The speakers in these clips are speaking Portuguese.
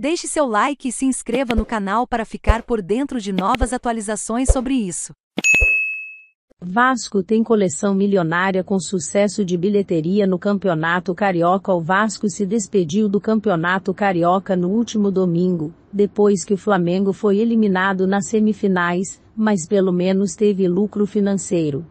Deixe seu like e se inscreva no canal para ficar por dentro de novas atualizações sobre isso. Vasco tem coleção milionária com sucesso de bilheteria no Campeonato Carioca. O Vasco se despediu do Campeonato Carioca no último domingo, depois que o Flamengo foi eliminado nas semifinais, mas pelo menos teve lucro financeiro.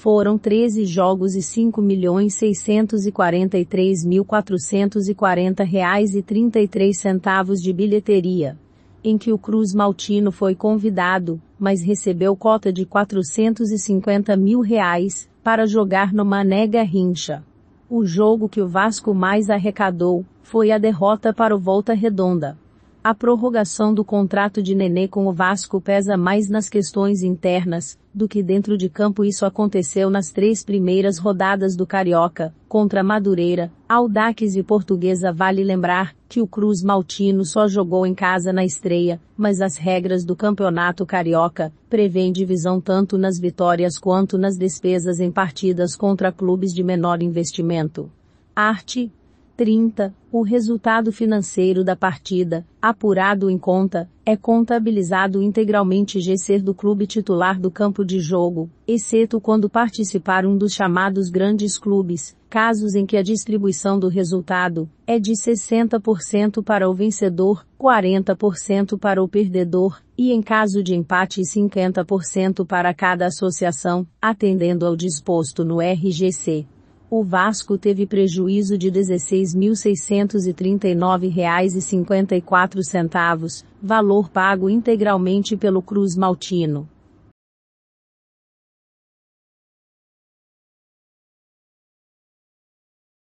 Foram 13 jogos e 5.643.440 reais e 33 centavos de bilheteria. Em que o Cruz Maltino foi convidado, mas recebeu cota de 450 mil reais, para jogar no Mané Garrincha. O jogo que o Vasco mais arrecadou, foi a derrota para o Volta Redonda. A prorrogação do contrato de Nenê com o Vasco pesa mais nas questões internas do que dentro de campo. Isso aconteceu nas três primeiras rodadas do Carioca, contra Madureira, Aldax e Portuguesa. Vale lembrar que o Cruz Maltino só jogou em casa na estreia, mas as regras do Campeonato Carioca prevêem divisão tanto nas vitórias quanto nas despesas em partidas contra clubes de menor investimento. Arte, 30. O resultado financeiro da partida, apurado em conta, é contabilizado integralmente GC do clube titular do campo de jogo, exceto quando participar um dos chamados grandes clubes, casos em que a distribuição do resultado é de 60% para o vencedor, 40% para o perdedor, e em caso de empate 50% para cada associação, atendendo ao disposto no RGC o Vasco teve prejuízo de R$ 16.639,54, valor pago integralmente pelo Cruz Maltino.